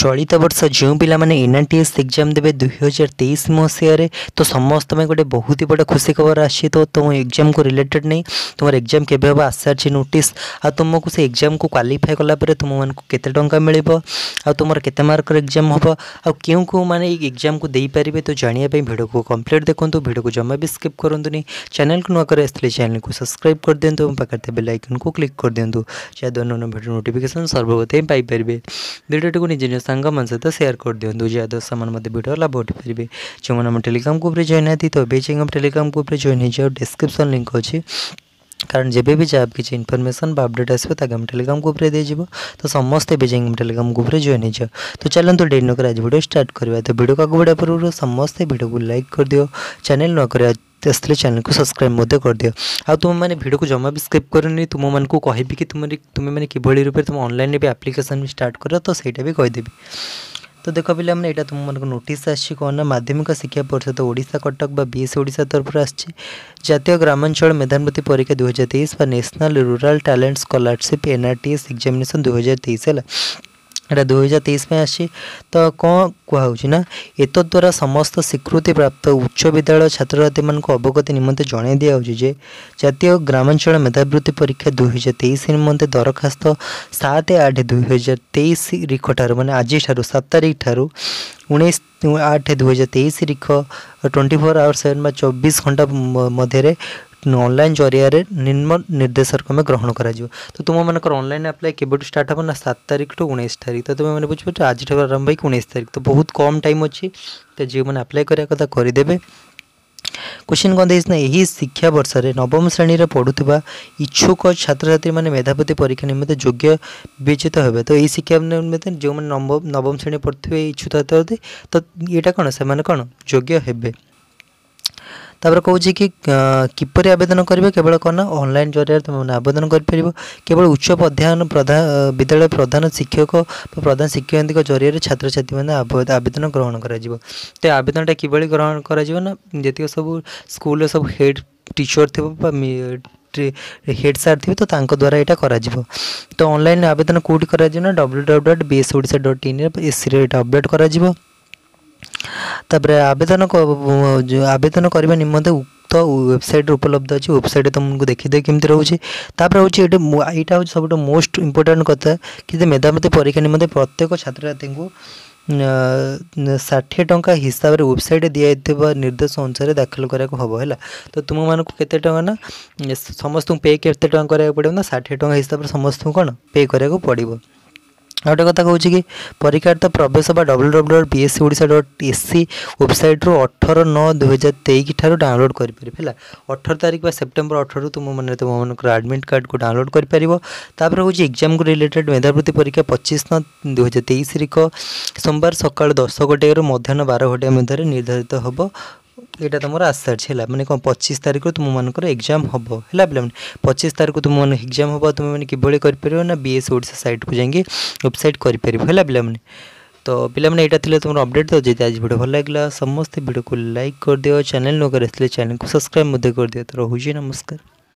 চলিত বর্ষ যে পিলামানে এনআরটিএস এক্সাম দেবে দুই হাজার তেইশ মশায় তো সমস্ত গোটে বহুত বড় খুশি খবর আসছে তো তুম এক্সাম কু রিলেটেড নেই তোমার এক্সাম কেবে হব আসছে নোটিস আুমকু সে এক্সাম কু ক্বালিফাই কলাপরে তুম কেতে টঙ্কা মিলব আমার কেতে মার্কর এক্সাম হব আউ কেউ মানে এই এক্সাম কু দেইপারে তো জাঁয়া ভিডিও কু কমপ্লিট দেখুন ভিডিও কু জমা भी स्किप करूँ चैनल को नुआ कर चैनल को सब्सक्राइब कर दिंतु और पाखे बेल आइकन को क्लिक कर दिंतु जहाँ द्वारा भिडियो नोटिफिकेसन सर्वप्रथम पाइपर भिडियो को निजे ନିଜ ସାଙ୍ଗମାନଙ୍କ ସହିତ ସେୟାର କରିଦିଅନ୍ତୁ ଯାହାଦ୍ୱାରା ସେମାନଙ୍କ ମଧ୍ୟ ଭିଡ଼ିଓ ଲାଭ ଉଠିପାରିବେ ଯେଉଁମାନେ ଆମ ଟେଲିଗ୍ରାମ ଗ୍ରୁପ୍ରେ ଜଏନ୍ ନାହାନ୍ତି ତ ଏବେ ଯାଇ ଆମ ଟେଲିଗ୍ରାମ ଗ୍ରୁପ୍ରେ ଜଏନ୍ ହେଇଯାଉ ଡେସ୍କ୍ରିପ୍ସନ୍ ଲିଙ୍କ୍ ଅଛି কারণ যেবে বি যা কিছু ইনফরমেশন বা আপডেট আসবে তাকে আমি টেলিগ্রাম গ্রুপে দিয়ে যাব তো সমস্তে বি যাই টেলিগ্রাম গ্রুপে জয়েন হয়ে যাও তো চলুন তো ডেট নকরে আজ ভিডিও স্টার্ট করা তো ভিডিও কাকু ভিডিও পূর্ব সমস্তে ভিডিওকে লাইক করে দিও চ্যানেল নকরে आसते चैनल को सब्सक्राइब कर दि भिड को जमा भी स्किप करनी तुम मानक तो कह कि मैंने कि रूप से तुम अनलाइन भी आप्लिकेसन भी स्टार्ट कर तो सहीटा भी कहीदेवि तो देख पे मैंने यहाँ को नोट आना माध्यमिक शिक्षा पर्षद तो ओडा कटक e ओडा तरफ आतीय ग्रामांचल मेधानवृत्ति परीक्षा दुई हजार तेईस national rural talent scholarship NRTS examination दुई हजार तेईस है এটা দুই হাজার তেইশ ପାଇଁ ଆସିଛି ତ କ'ଣ କୁହାହେଉଛି ନା ଏତଦ୍ୱାରା ସମସ୍ତ ସ୍ୱୀକୃତିପ୍ରାପ୍ତ ଉଚ୍ଚ ବିଦ୍ୟାଳୟ ଛାତ୍ରଛାତ୍ରୀମାନଙ୍କୁ ଅବଗତି ନିମନ୍ତେ ଜଣାଇ ଦିଆହେଉଛି ଯେ ଜାତୀୟ ଗ୍ରାମାଞ୍ଚଳ ମେଧାବୃତ୍ତି ପରୀକ୍ଷା ଦୁଇ ହଜାର ତେଇଶ ନିମନ୍ତେ ଦରଖାସ୍ତ ସାତ ଆଠ ଦୁଇ ହଜାର ତେଇଶ ରିଖଠାରୁ ମାନେ ଆଜିଠାରୁ ସାତ ତାରିଖ ଠାରୁ ଉଣେଇଶ ଆଠ ଦୁଇ ହଜାର ତେଇଶ ରିଖ ଟ୍ୱେଣ୍ଟି ଫୋର୍ ଆୱାର୍ ସେଭେନ୍ ବା ଚବିଶ ଘଣ୍ଟା ମଧ୍ୟରେ ଅନଲାଇନ୍ ଜରିଆରେ ନିମ୍ନ ନିର୍ଦ୍ଦେଶାକ୍ରମେ ଗ୍ରହଣ କରାଯିବ ତ ତୁମମାନଙ୍କର ଅନଲାଇନ୍ ଆପ୍ଲାଏ କେବେଠୁ ଷ୍ଟାର୍ଟ ହେବ ନା ସାତ ତାରିଖଠୁ ଉଣେଇଶ ତାରିଖ ତ ତୁମେମାନେ ବୁଝିପାରୁଛ ଆଜିଠାରୁ ଆରମ୍ଭ ହୋଇକି ଉଣେଇଶ ତାରିଖ ତ ବହୁତ କମ୍ ଟାଇମ୍ ଅଛି ତ ଯେଉଁମାନେ ଆପ୍ଲାଏ କରିବା କଥା କରିଦେବେ क्वेश्चन कौन देखना यही शिक्षा वर्ष में नवम श्रेणी में पढ़ुवा इच्छुक छात्र छात्री मैंने मेधापति परीक्षा निमित्त योग्य विचित हे तो यही शिक्षा निमित्त जो मैंने नवम श्रेणी पढ़ुए इच्छुक तो यहाँ कौन से कौन योग्य हे तापर कौच कि किपर आवेदन करेंगे केवल कौन ना अनल जरिया तुम आवेदन करपर केवल उच्च अध्ययन प्रधान विद्यालय प्रधान शिक्षक प्रधान शिक्षक जरिए छात्र छात्री मैंने आवेदन ग्रहण कर आवेदन टाइम कि ग्रहण करतीक सब स्कूल सब हेड टीचर थी हेड सार थी तो द्वारा यहाँ कर तो अनल आवेदन कौटी कर W W dot B S ओडा dot in S C update कर ତା'ପରେ ଆବେଦନ ଆବେଦନ କରିବା ନିମନ୍ତେ ଉକ୍ତ ୱେବସାଇଟ୍ରେ ଉପଲବ୍ଧ ଅଛି ୱେବସାଇଟ୍ ତୁମକୁ ଦେଖିଦେବେ କେମିତି ରହୁଛି ତା'ପରେ ହେଉଛି ଏଠି ଏଇଟା ହେଉଛି ସବୁଠୁ ମୋଷ୍ଟ ଇମ୍ପୋର୍ଟାଣ୍ଟ କଥା କି ଯେ ମେଧାବୃତ୍ତି ପରୀକ୍ଷା ନିମନ୍ତେ ପ୍ରତ୍ୟେକ ଛାତ୍ରଛାତ୍ରୀଙ୍କୁ ଷାଠିଏ ଟଙ୍କା ହିସାବରେ ୱେବସାଇଟ୍ ଦିଆଯାଇଥିବା ନିର୍ଦ୍ଦେଶ ଅନୁସାରେ ଦାଖଲ କରିବାକୁ ହେବ ହେଲା ତ ତୁମମାନଙ୍କୁ କେତେ ଟଙ୍କା ନା ସମସ୍ତଙ୍କୁ ପେ କେତେ ଟଙ୍କା କରିବାକୁ ପଡ଼ିବ ନା ଷାଠିଏ ଟଙ୍କା ହିସାବରେ ସମସ୍ତଙ୍କୁ କ'ଣ ପେ କରିବାକୁ ପଡ଼ିବ ଗୋଟେ କଥା କହୁଛି କି ପରୀକ୍ଷାର୍ଥ ପ୍ରବେଶ ବା W W W B S C Odisha dot S C ୱେବସାଇଟ୍ରୁ ଅଠର ନଅ ଦୁଇହଜାର ତେଇଶ ଠାରୁ ଡାଉନଲୋଡ଼୍ କରିପାରିବେ ହେଲା ଅଠର ତାରିଖ ବା ସେପ୍ଟେମ୍ବର ଅଠରରୁ ତୁମ ମନେ ତୁମମାନଙ୍କର ଆଡ଼ମିଟ୍ କାର୍ଡ଼କୁ ଡାଉନଲୋଡ଼୍ କରିପାରିବ ତା'ପରେ ହେଉଛି ଏକ୍ଜାମ୍କୁ ରିଲେଟେଡ଼୍ ମେଧାବୃତ୍ତି ପରୀକ୍ଷା ପଚିଶ ନଅ ଦୁଇହଜାର ତେଇଶ ସୋମବାର ସକାଳ ଦଶ ଗୋଟିଏରୁ ମଧ୍ୟାହ୍ନ ବାର ଘଟିଆ ମଧ୍ୟରେ ନିର୍ଦ୍ଧାରିତ ହେବ এটা তোমার আসার্চ হল মানে কম পঁচিশ তারিখ তুম মানুষ এক্সাম হব হল পিলাম পঁচিশ তারিখ তুম মানুষ এক্সাম হব তুমি মানে কিভাবে করে না বিএস ওড়শা সাইটকু যাই ওয়েবসাইট করে হল পিলাম तो पे यहाँ थी तुम अपडेट तो जब आज भिड भल लगे समस्त भिड को लाइक कर दियो चैनल नगर चैनल को सब्सक्राइब कर दियो तो रोचे नमस्कार